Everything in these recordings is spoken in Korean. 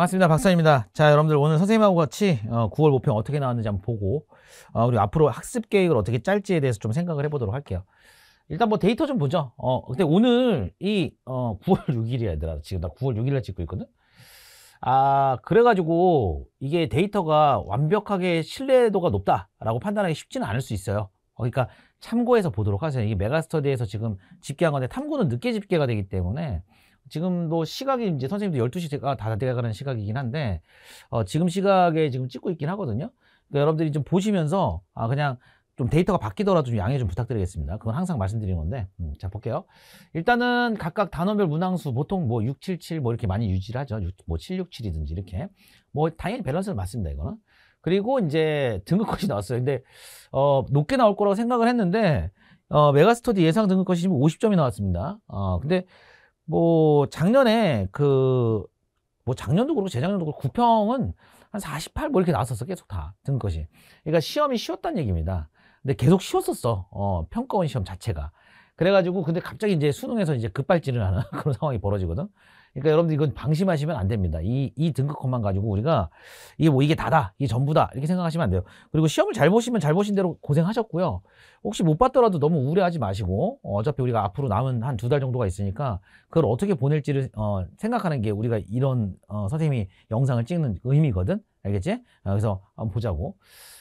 반갑습니다. 박사입니다. 자, 여러분들 오늘 선생님하고 같이 어, 9월 모평 어떻게 나왔는지 한번 보고 어, 그리고 앞으로 학습 계획을 어떻게 짤지에 대해서 좀 생각을 해보도록 할게요. 일단 뭐 데이터 좀 보죠. 어, 근데 오늘 이 어, 9월 6일이야 얘들아. 지금 나 9월 6일날 찍고 있거든. 아, 그래가지고 이게 데이터가 완벽하게 신뢰도가 높다라고 판단하기 쉽지는 않을 수 있어요. 어, 그러니까 참고해서 보도록 하세요. 이게 메가스터디에서 지금 집계한 건데 탐구는 늦게 집계가 되기 때문에 지금도 시각이 이제 선생님도 12시가 아, 다 돼가는 시각이긴 한데, 어, 지금 시각에 지금 찍고 있긴 하거든요. 그러니까 여러분들이 좀 보시면서, 아, 그냥 좀 데이터가 바뀌더라도 좀 양해 좀 부탁드리겠습니다. 그건 항상 말씀드리는 건데. 음, 자, 볼게요. 일단은 각각 단원별 문항수 보통 뭐 677뭐 뭐 이렇게 많이 유지를 하죠. 뭐 767이든지 이렇게. 뭐 당연히 밸런스를 맞습니다, 이거는. 그리고 이제 등급컷이 나왔어요. 근데 어, 높게 나올 거라고 생각을 했는데 어, 메가스터디 예상 등급컷이 지금 50점이 나왔습니다. 어, 근데 뭐 작년에 그 뭐 작년도 그렇고 재작년도 그렇고 구평은 한 48 뭐 이렇게 나왔었어 계속 다 등것이 그러니까 시험이 쉬웠단 얘기입니다 근데 계속 쉬웠었어 어 평가원 시험 자체가 그래가지고 근데 갑자기 이제 수능에서 이제 급발진을 하는 그런 상황이 벌어지거든 그러니까 여러분들 이건 방심하시면 안 됩니다. 이, 이 등급컷만 가지고 우리가 이게 뭐 이게 다다, 이게 전부다 이렇게 생각하시면 안 돼요. 그리고 시험을 잘 보시면 잘 보신 대로 고생하셨고요. 혹시 못 봤더라도 너무 우려하지 마시고 어, 어차피 우리가 앞으로 남은 한 두 달 정도가 있으니까 그걸 어떻게 보낼지를 어, 생각하는 게 우리가 이런 어, 선생님이 영상을 찍는 의미거든. 알겠지? 어, 그래서 한번 보자고.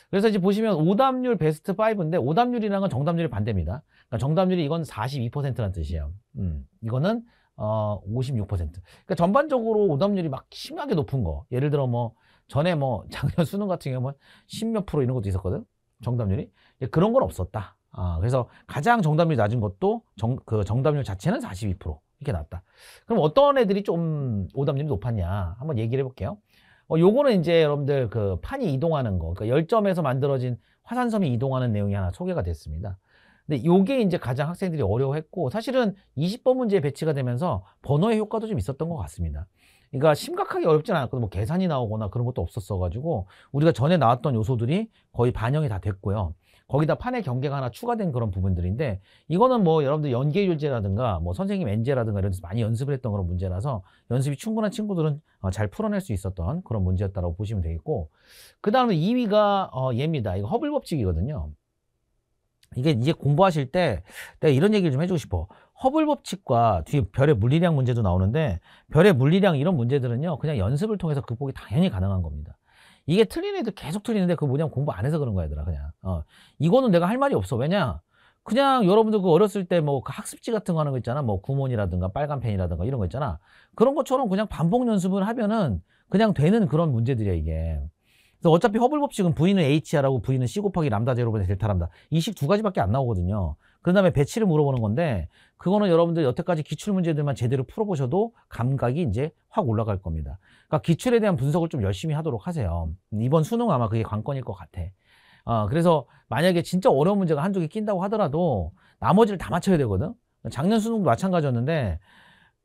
그래서 이제 보시면 오답률 베스트 5인데 오답률이랑건 정답률이 반대입니다. 그러니까 정답률이 이건 42%라는 뜻이에요. 음, 이거는 어, 56%. 그러니까 전반적으로 오답률이 막 심하게 높은 거. 예를 들어 뭐 전에 뭐 작년 수능 같은 경우는 10몇 프로 이런 것도 있었거든. 정답률이. 그런 건 없었다. 아, 그래서 가장 정답률 낮은 것도 정, 그 정답률 자체는 42% 이렇게 낮다. 그럼 어떤 애들이 좀 오답률이 높았냐? 한번 얘기를 해볼게요. 어, 요거는 이제 여러분들 그 판이 이동하는 거. 그러니까 열점에서 만들어진 화산섬이 이동하는 내용이 하나 소개가 됐습니다. 근데 요게 이제 가장 학생들이 어려워했고 사실은 20번 문제 배치가 되면서 번호의 효과도 좀 있었던 것 같습니다. 그러니까 심각하게 어렵진 않았거든요. 뭐 계산이 나오거나 그런 것도 없었어가지고 우리가 전에 나왔던 요소들이 거의 반영이 다 됐고요. 거기다 판의 경계가 하나 추가된 그런 부분들인데 이거는 뭐 여러분들 연계 율제라든가 뭐 선생님 엔제라든가 이런 데서 많이 연습을 했던 그런 문제라서 연습이 충분한 친구들은 어, 잘 풀어낼 수 있었던 그런 문제였다고 보시면 되겠고 그 다음에 2위가 어 얘입니다. 이거 허블 법칙이거든요. 이게 이제 공부하실 때 내가 이런 얘기를 좀 해주고 싶어. 허블 법칙과 뒤에 별의 물리량 문제도 나오는데 별의 물리량 이런 문제들은요 그냥 연습을 통해서 극복이 당연히 가능한 겁니다. 이게 틀린 애들 계속 틀리는데 그 뭐냐면 공부 안 해서 그런 거야 얘들아 그냥 어. 이거는 내가 할 말이 없어 왜냐 그냥 여러분들 그 어렸을 때 뭐 그 학습지 같은 거 하는 거 있잖아 뭐 구몬이라든가 빨간 펜이라든가 이런 거 있잖아 그런 것처럼 그냥 반복 연습을 하면은 그냥 되는 그런 문제들이야 이게 그래서 어차피 허블 법칙은 V는 h r 하고 V는 C 곱하기 람다 제로분의 델타 람다. 2 2 가지밖에 안 나오거든요. 그런 다음에 배치를 물어보는 건데 그거는 여러분들 여태까지 기출 문제들만 제대로 풀어보셔도 감각이 이제 확 올라갈 겁니다. 그러니까 기출에 대한 분석을 좀 열심히 하도록 하세요. 이번 수능 아마 그게 관건일 것 같아. 어, 그래서 만약에 진짜 어려운 문제가 한쪽에 낀다고 하더라도 나머지를 다 맞춰야 되거든. 작년 수능도 마찬가지였는데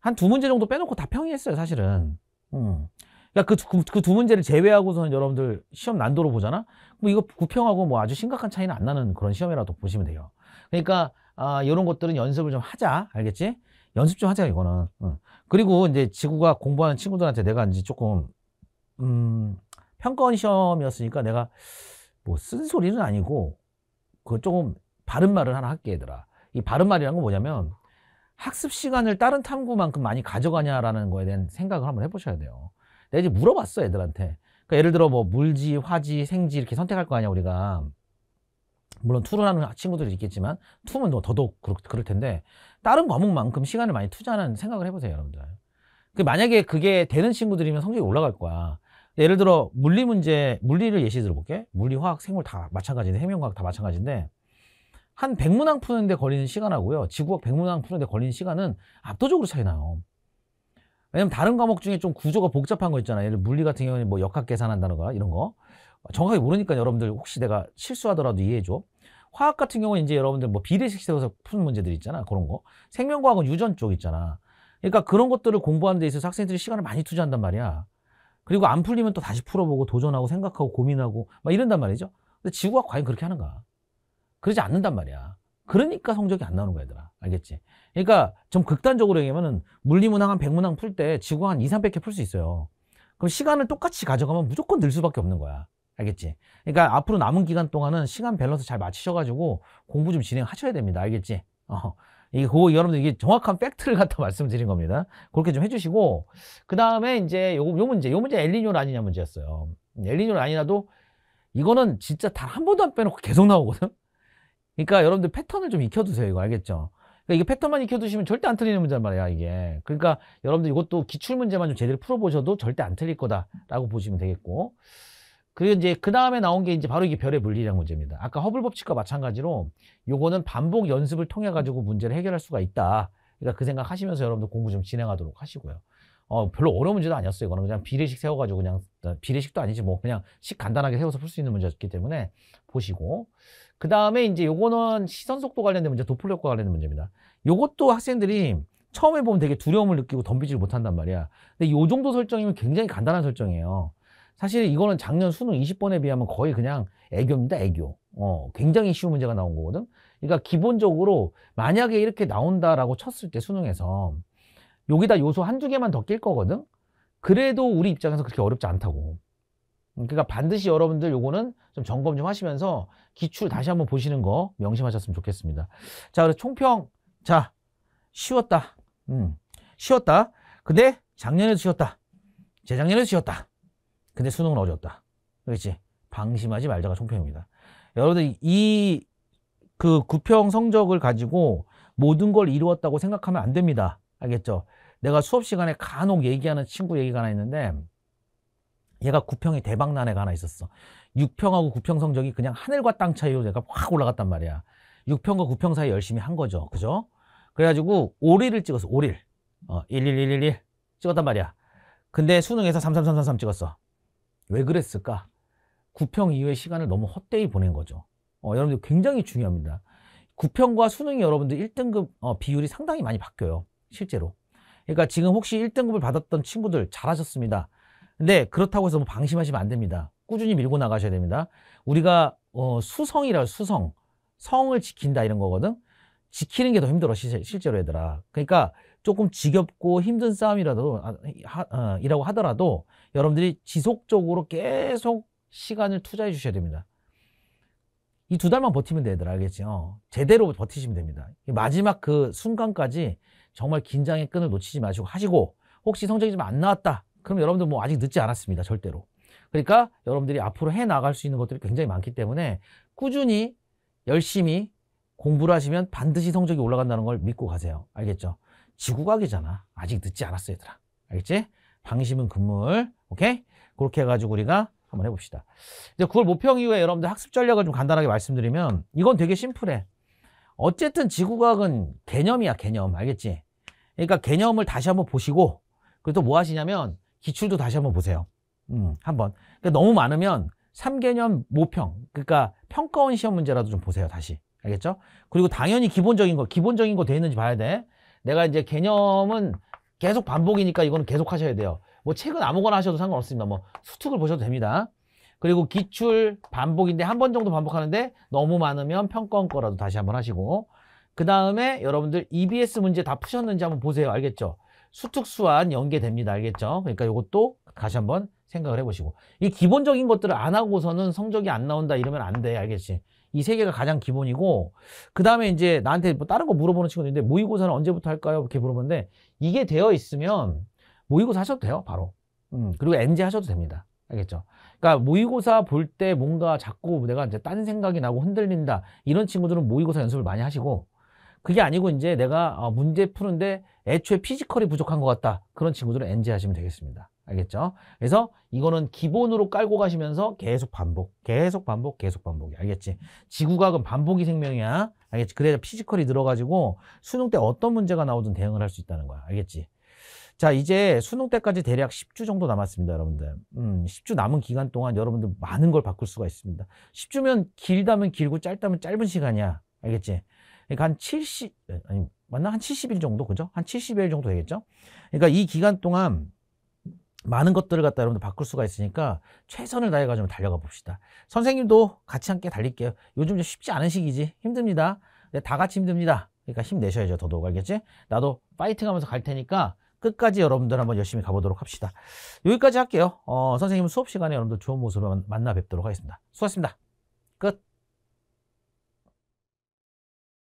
한 두 문제 정도 빼놓고 다 평이했어요 사실은. 음. 그러니까 그, 그두 그, 그 문제를 제외하고서는 여러분들 시험 난도로 보잖아? 뭐 이거 구평하고 뭐 아주 심각한 차이는 안 나는 그런 시험이라도 보시면 돼요. 그러니까, 아, 이런 것들은 연습을 좀 하자. 알겠지? 연습 좀 하자, 이거는. 응. 그리고 이제 지구가 공부하는 친구들한테 내가 이제 조금, 음, 평가원 시험이었으니까 내가 뭐 쓴소리는 아니고, 그 조금 바른 말을 하나 할게, 얘들아. 이 바른 말이라는 건 뭐냐면, 학습 시간을 다른 탐구만큼 많이 가져가냐라는 거에 대한 생각을 한번 해보셔야 돼요. 내가 이제 물어봤어 애들한테 그러니까 예를 들어 뭐 물지 화지 생지 이렇게 선택할 거 아니야 우리가 물론 투를 하는 친구들이 있겠지만 투면 뭐 더더욱 그렇, 그럴 텐데 다른 과목만큼 시간을 많이 투자하는 생각을 해보세요 여러분들 그 만약에 그게 되는 친구들이면 성적이 올라갈 거야 예를 들어 물리 문제 물리를 예시 들어볼게 물리 화학 생물 다 마찬가지인데 해명과학 다 마찬가지인데 한 백문항 푸는데 걸리는 시간하고요 지구학 백문항 푸는데 걸리는 시간은 압도적으로 차이 나요 왜냐면 다른 과목 중에 좀 구조가 복잡한 거 있잖아요. 예를 물리 같은 경우는 뭐 역학 계산한다는가 이런 거. 정확하게 모르니까 여러분들 혹시 내가 실수하더라도 이해해줘. 화학 같은 경우는 이제 여러분들 뭐 비례식 세워서 푸는 문제들 있잖아. 그런 거. 생명과학은 유전 쪽 있잖아. 그러니까 그런 것들을 공부하는 데 있어서 학생들이 시간을 많이 투자한단 말이야. 그리고 안 풀리면 또 다시 풀어보고 도전하고 생각하고 고민하고 막 이런단 말이죠. 근데 지구학 과연 그렇게 하는가? 그러지 않는단 말이야. 그러니까 성적이 안 나오는 거야, 얘들아. 알겠지? 그러니까 좀 극단적으로 얘기하면은 물리문항 한 100문항 풀 때 지구 한 2, 300개 풀 수 있어요. 그럼 시간을 똑같이 가져가면 무조건 늘 수밖에 없는 거야. 알겠지? 그러니까 앞으로 남은 기간 동안은 시간 밸런스 잘 맞추셔가지고 공부 좀 진행하셔야 됩니다. 알겠지? 어. 이게 그거 여러분들 이게 정확한 팩트를 갖다 말씀드린 겁니다. 그렇게 좀 해주시고 그 다음에 이제 요, 요 문제, 요 문제 엘리뇨 라니냐 문제였어요. 엘리뇨 라니냐도 이거는 진짜 단 한 번도 안 빼놓고 계속 나오거든. 그러니까 여러분들 패턴을 좀 익혀두세요 이거 알겠죠? 그러니까 이게 패턴만 익혀두시면 절대 안 틀리는 문제란 말이야 이게 그러니까 여러분들 이것도 기출문제만 좀 제대로 풀어보셔도 절대 안 틀릴 거다라고 보시면 되겠고 그리고 이제 그 다음에 나온 게 이제 바로 이게 별의 물리라는 문제입니다 아까 허블 법칙과 마찬가지로 요거는 반복 연습을 통해 가지고 문제를 해결할 수가 있다 그러니까 그 생각 하시면서 여러분들 공부 좀 진행하도록 하시고요 어, 별로 어려운 문제도 아니었어요. 이거는 그냥 비례식 세워가지고 그냥 어, 비례식도 아니지 뭐 그냥 식 간단하게 세워서 풀 수 있는 문제였기 때문에 보시고 그 다음에 이제 요거는 시선 속도 관련된 문제, 도플러 효과 관련된 문제입니다. 요것도 학생들이 처음에 보면 되게 두려움을 느끼고 덤비지를 못한단 말이야. 근데 요 정도 설정이면 굉장히 간단한 설정이에요. 사실 이거는 작년 수능 20번에 비하면 거의 그냥 애교입니다, 애교. 어, 굉장히 쉬운 문제가 나온 거거든. 그러니까 기본적으로 만약에 이렇게 나온다라고 쳤을 때 수능에서 여기다 요소 한두 개만 더 낄 거거든. 그래도 우리 입장에서 그렇게 어렵지 않다고. 음, 그러니까 반드시 여러분들 요거는 좀 점검 좀 하시면서 기출 다시 한번 보시는 거 명심하셨으면 좋겠습니다. 자, 그래서 총평. 자, 쉬웠다. 음, 쉬웠다. 근데 작년에도 쉬웠다. 재작년에도 쉬웠다. 근데 수능은 어려웠다. 그렇지? 방심하지 말자가 총평입니다. 여러분들 이 그 구평 성적을 가지고 모든 걸 이루었다고 생각하면 안 됩니다. 알겠죠? 내가 수업 시간에 간혹 얘기하는 친구 얘기가 하나 있는데 얘가 9평이 대박난 애가 하나 있었어. 6평하고 9평 성적이 그냥 하늘과 땅 차이로 내가 확 올라갔단 말이야. 6평과 9평 사이 열심히 한 거죠. 그죠? 그래가지고 5리를 찍었어. 5일. 어, 11111 찍었단 말이야. 근데 수능에서 33333 찍었어. 왜 그랬을까? 9평 이후에 시간을 너무 헛되이 보낸 거죠. 어, 여러분들 굉장히 중요합니다. 9평과 수능이 여러분들 1등급 어, 비율이 상당히 많이 바뀌어요. 실제로. 그러니까 지금 혹시 1등급을 받았던 친구들 잘하셨습니다. 근데 그렇다고 해서 뭐 방심하시면 안 됩니다. 꾸준히 밀고 나가셔야 됩니다. 우리가 어, 수성이라 수성, 성을 지킨다 이런 거거든. 지키는 게 더 힘들어 실제로 얘들아. 그러니까 조금 지겹고 힘든 싸움이라도 아, 하, 어, 이라고 하더라도 여러분들이 지속적으로 계속 시간을 투자해 주셔야 됩니다. 이두 달만 버티면 되더라 알겠죠? 제대로 버티시면 됩니다. 마지막 그 순간까지 정말 긴장의 끈을 놓치지 마시고 하시고 혹시 성적이 좀 안 나왔다. 그럼 여러분들 뭐 아직 늦지 않았습니다. 절대로. 그러니까 여러분들이 앞으로 해 나갈 수 있는 것들이 굉장히 많기 때문에 꾸준히 열심히 공부를 하시면 반드시 성적이 올라간다는 걸 믿고 가세요. 알겠죠? 지구과학이잖아. 아직 늦지 않았어 얘들아. 알겠지? 방심은 금물. 오케이? 그렇게 해가지고 우리가 한번 해봅시다. 이제 9월 모평 이후에 여러분들 학습 전략을 좀 간단하게 말씀드리면 이건 되게 심플해. 어쨌든 지구과학은 개념이야 개념 알겠지? 그러니까 개념을 다시 한번 보시고 그리고 또 뭐 하시냐면 기출도 다시 한번 보세요. 음, 한번. 그러니까 너무 많으면 3개념 모평 그러니까 평가원 시험 문제라도 좀 보세요 다시 알겠죠? 그리고 당연히 기본적인 거 기본적인 거 돼 있는지 봐야 돼. 내가 이제 개념은 계속 반복이니까 이거는 계속 하셔야 돼요. 뭐 책은 아무거나 하셔도 상관없습니다. 뭐 수특을 보셔도 됩니다. 그리고 기출 반복인데 한 번 정도 반복하는데 너무 많으면 평권 거라도 다시 한번 하시고 그 다음에 여러분들 EBS 문제 다 푸셨는지 한번 보세요. 알겠죠? 수특수완 연계됩니다. 알겠죠? 그러니까 이것도 다시 한번 생각을 해보시고 이 기본적인 것들을 안 하고서는 성적이 안 나온다 이러면 안 돼. 알겠지? 이 세 개가 가장 기본이고 그 다음에 이제 나한테 뭐 다른 거 물어보는 친구들인데 모의고사는 언제부터 할까요? 이렇게 물어보는데 이게 되어 있으면 모의고사 하셔도 돼요, 바로. 음, 그리고 엔지 하셔도 됩니다. 알겠죠? 그러니까 모의고사 볼 때 뭔가 자꾸 내가 이제 딴 생각이 나고 흔들린다. 이런 친구들은 모의고사 연습을 많이 하시고 그게 아니고 이제 내가 어, 문제 푸는데 애초에 피지컬이 부족한 것 같다. 그런 친구들은 엔지 하시면 되겠습니다. 알겠죠? 그래서 이거는 기본으로 깔고 가시면서 계속 반복, 계속 반복, 계속 반복이 알겠지? 지구과학은 반복이 생명이야. 알겠지? 그래야 피지컬이 늘어가지고 수능 때 어떤 문제가 나오든 대응을 할 수 있다는 거야. 알겠지? 자, 이제 수능 때까지 대략 10주 정도 남았습니다, 여러분들. 음, 10주 남은 기간 동안 여러분들 많은 걸 바꿀 수가 있습니다. 10주면 길다면 길고 짧다면 짧은 시간이야. 알겠지? 그러니까 한 70, 아니, 맞나? 한 70일 정도, 그죠? 한 70일 정도 되겠죠? 그러니까 이 기간 동안 많은 것들을 갖다 여러분들 바꿀 수가 있으니까 최선을 다해가지고 달려가 봅시다. 선생님도 같이 함께 달릴게요. 요즘 쉽지 않은 시기지. 힘듭니다. 네, 다 같이 힘듭니다. 그러니까 힘내셔야죠. 더더욱 알겠지? 나도 파이팅 하면서 갈 테니까 끝까지 여러분들 한번 열심히 가보도록 합시다. 여기까지 할게요. 어, 선생님 수업 시간에 여러분들 좋은 모습을 만나 뵙도록 하겠습니다. 수고하셨습니다. 끝.